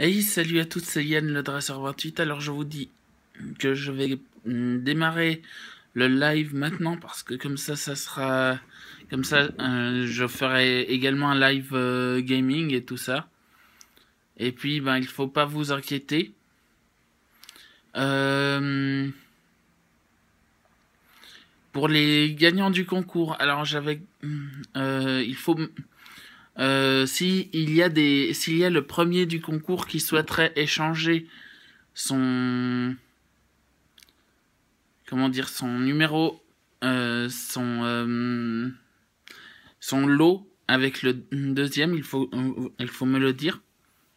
Hey, salut à toutes, c'est Yann le Dresseur 28. Alors je vous dis que je vais mm, démarrer le live maintenant parce que comme ça, ça sera, comme ça, euh, je ferai également un live euh, gaming et tout ça. Et puis, ben, il faut pas vous inquiéter. Euh, pour les gagnants du concours, alors j'avais, mm, il faut euh, si il y a des s'il y a le premier du concours qui souhaiterait échanger son comment dire son numéro euh, son euh, son lot avec le deuxième il faut il faut me le dire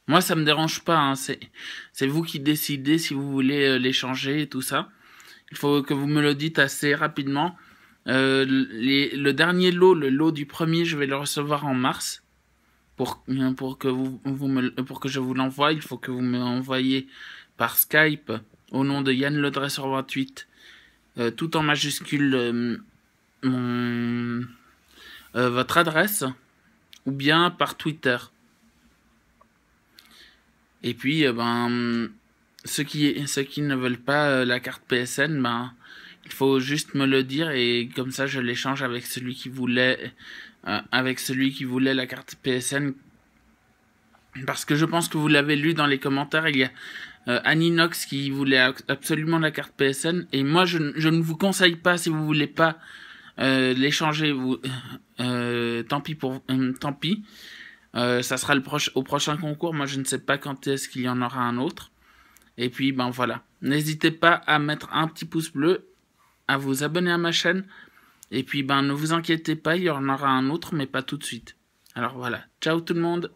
moi ça me dérange pas hein. c'est c'est vous qui décidez si vous voulez l'échanger et tout ça il faut que vous me le dites assez rapidement le dernier lot, le lot du premier, je vais le recevoir en mars pour, que, vous, pour que je vous l'envoie, il faut que vous me par Skype au nom de Yann Ledresseur 28, euh, tout en majuscule euh, euh, votre adresse, ou bien par Twitter. Et puis, ben, ceux qui, ceux qui ne veulent pas la carte PSN, ben, il faut juste me le dire et comme ça je l'échange avec celui qui voulait euh, avec celui qui voulait la carte PSN parce que je pense que vous l'avez lu dans les commentaires, il y a euh, Aninox qui voulait absolument la carte PSN et moi je, ne vous conseille pas si vous voulez pas euh, l'échanger vous tant pis pour tant pis. ça sera le proche, au prochain concours. Moi, je ne sais pas quand est-ce qu'il y en aura un autre. Et puis, ben voilà. N'hésitez pas à mettre un petit pouce bleu à vous abonner à ma chaîne. Et puis, ben, ne vous inquiétez pas, il y en aura un autre, mais pas tout de suite. Alors voilà, ciao tout le monde